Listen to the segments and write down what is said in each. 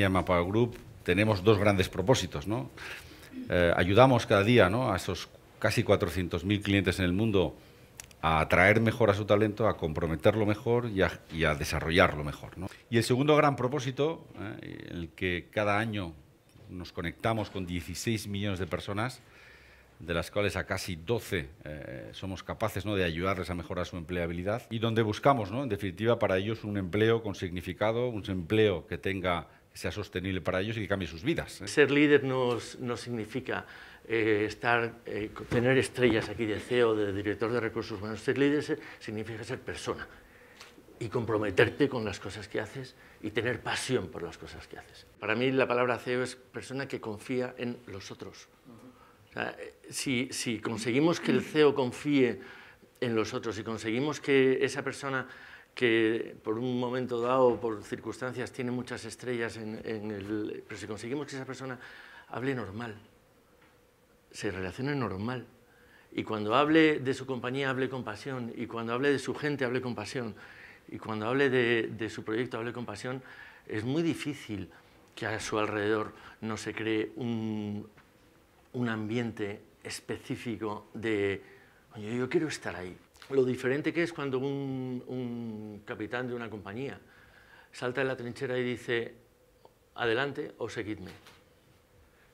llama Mapa Group tenemos dos grandes propósitos. ¿no? Eh, ayudamos cada día ¿no? a esos casi 400.000 clientes en el mundo a atraer mejor a su talento, a comprometerlo mejor y a, desarrollarlo mejor. Y el segundo gran propósito, en ¿eh? el que cada año nos conectamos con 16 millones de personas, de las cuales a casi 12 eh, somos capaces ¿no? de ayudarles a mejorar su empleabilidad y donde buscamos, ¿no? en definitiva, para ellos un empleo con significado, un empleo que tenga sea sostenible para ellos y que cambie sus vidas. ¿eh? Ser líder no, significa eh, estar, eh, tener estrellas aquí de CEO, de director de recursos humanos. Ser líder significa ser persona y comprometerte con las cosas que haces y tener pasión por las cosas que haces. Para mí la palabra CEO es persona que confía en los otros. O sea, si, si conseguimos que el CEO confíe en los otros y si conseguimos que esa persona que por un momento dado, por circunstancias, tiene muchas estrellas en, el... Pero si conseguimos que esa persona hable normal, se relacione normal, y cuando hable de su compañía, hable con pasión, y cuando hable de su gente, hable con pasión, y cuando hable de, su proyecto, hable con pasión, es muy difícil que a su alrededor no se cree un, un ambiente específico de, yo quiero estar ahí, lo diferente que es cuando un, capitán de una compañía salta de la trinchera y dice, adelante o seguidme.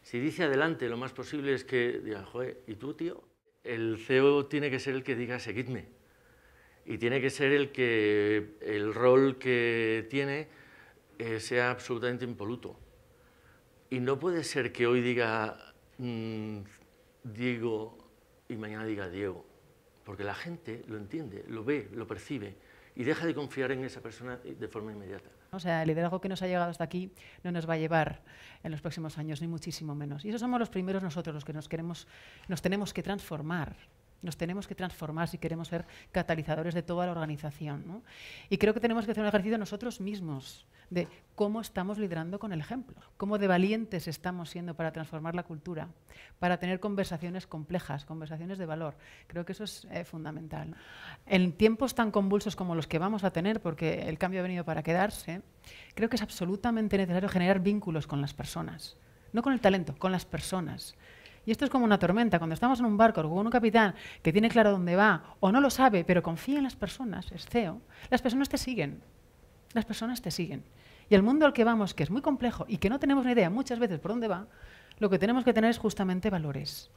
Si dice adelante, lo más posible es que diga, joder, ¿y tú, tío? El CEO tiene que ser el que diga, seguidme. Y tiene que ser el que el rol que tiene eh, sea absolutamente impoluto. Y no puede ser que hoy diga mm, Diego y mañana diga Diego. Porque la gente lo entiende, lo ve, lo percibe y deja de confiar en esa persona de forma inmediata. O sea, el liderazgo que nos ha llegado hasta aquí no nos va a llevar en los próximos años, ni muchísimo menos. Y eso somos los primeros nosotros los que nos, queremos, nos tenemos que transformar. Nos tenemos que transformar si queremos ser catalizadores de toda la organización. Y creo que tenemos que hacer un ejercicio nosotros mismos de cómo estamos liderando con el ejemplo, cómo de valientes estamos siendo para transformar la cultura, para tener conversaciones complejas, conversaciones de valor. Creo que eso es eh, fundamental. En tiempos tan convulsos como los que vamos a tener, porque el cambio ha venido para quedarse, creo que es absolutamente necesario generar vínculos con las personas, no con el talento, con las personas. Y esto es como una tormenta. Cuando estamos en un barco o con un capitán que tiene claro dónde va o no lo sabe, pero confía en las personas, es CEO, las personas te siguen. Las personas te siguen. Y el mundo al que vamos, que es muy complejo y que no tenemos ni idea muchas veces por dónde va, lo que tenemos que tener es justamente valores.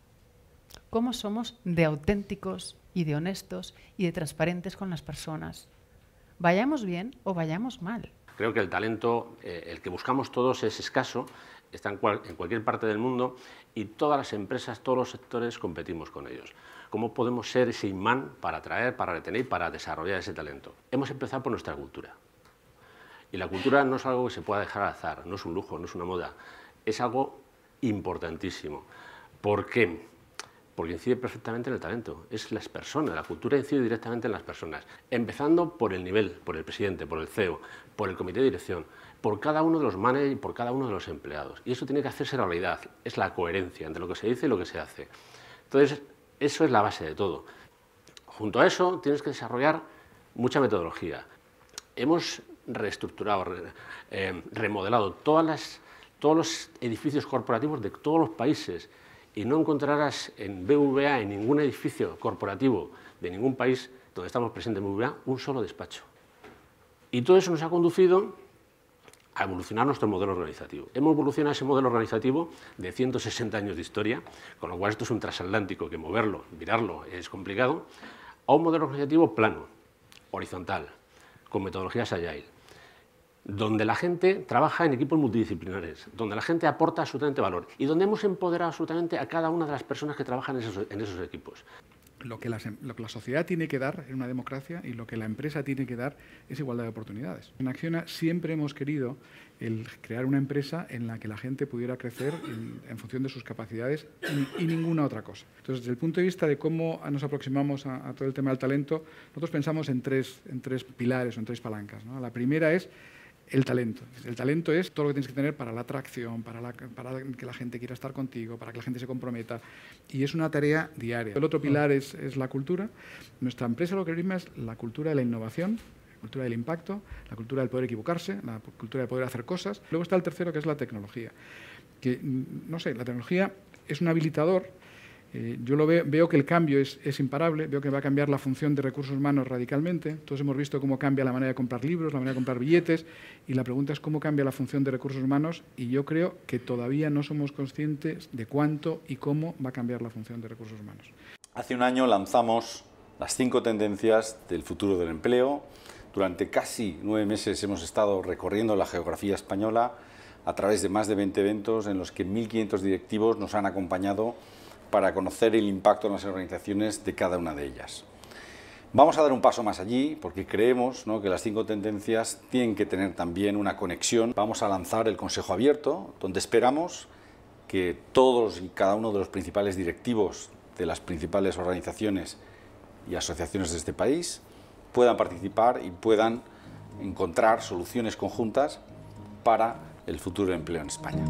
¿Cómo somos de auténticos y de honestos y de transparentes con las personas? Vayamos bien o vayamos mal. Creo que el talento, eh, el que buscamos todos, es escaso están en, cualquier parte del mundo y todas las empresas, todos los sectores competimos con ellos. ¿Cómo podemos ser ese imán para atraer, para retener y para desarrollar ese talento? Hemos empezado por nuestra cultura. Y la cultura no es algo que se pueda dejar al azar, no es un lujo, no es una moda, es algo importantísimo. ¿Por qué? Porque incide perfectamente en el talento, es las personas, la cultura incide directamente en las personas, empezando por el nivel, por el presidente, por el CEO, por el comité de dirección, por cada uno de los managers y por cada uno de los empleados. Y eso tiene que hacerse realidad, es la coherencia entre lo que se dice y lo que se hace. Entonces, eso es la base de todo. Junto a eso, tienes que desarrollar mucha metodología. Hemos reestructurado, eh, remodelado todas las, todos los edificios corporativos de todos los países y no encontrarás en BVA, en ningún edificio corporativo de ningún país donde estamos presentes en BVA, un solo despacho. Y todo eso nos ha conducido a evolucionar nuestro modelo organizativo. Hemos evolucionado ese modelo organizativo de 160 años de historia, con lo cual esto es un trasatlántico, que moverlo, mirarlo, es complicado, a un modelo organizativo plano, horizontal, con metodologías agile, donde la gente trabaja en equipos multidisciplinares, donde la gente aporta absolutamente valor y donde hemos empoderado absolutamente a cada una de las personas que trabajan en esos equipos lo que, la sociedad tiene que dar en una democracia y lo que la empresa tiene que dar es igualdad de oportunidades. En Acciona siempre hemos querido el crear una empresa en la que la gente pudiera crecer en, función de sus capacidades y, ninguna otra cosa. Entonces, desde el punto de vista de cómo nos aproximamos a, todo el tema del talento, nosotros pensamos en tres, en tres pilares o en tres palancas. La primera es el talento. El talento es todo lo que tienes que tener para la atracción, para, que la gente quiera estar contigo, para que la gente se comprometa. Y es una tarea diaria. El otro pilar es, la cultura. Nuestra empresa lo que prima es la cultura de la innovación, la cultura del impacto, la cultura del poder equivocarse, la cultura de poder hacer cosas. Luego está el tercero, que es la tecnología. Que, mm, no sé, la tecnología es un habilitador eh, yo veo, que el cambio es, es, imparable, veo que va a cambiar la función de recursos humanos radicalmente. Todos hemos visto cómo cambia la manera de comprar libros, la manera de comprar billetes, y la pregunta es cómo cambia la función de recursos humanos, y yo creo que todavía no somos conscientes de cuánto y cómo va a cambiar la función de recursos humanos. Hace un año lanzamos las cinco tendencias del futuro del empleo. Durante casi nueve meses hemos estado recorriendo la geografía española a través de más de 20 eventos en los que 1.500 directivos nos han acompañado para conocer el impacto en las organizaciones de cada una de ellas. Vamos a dar un paso más allí porque creemos que las cinco tendencias tienen que tener también una conexión. Vamos a lanzar el Consejo Abierto, donde esperamos que todos y cada uno de los principales directivos de las principales organizaciones y asociaciones de este país puedan participar y puedan encontrar soluciones conjuntas para el futuro empleo en España.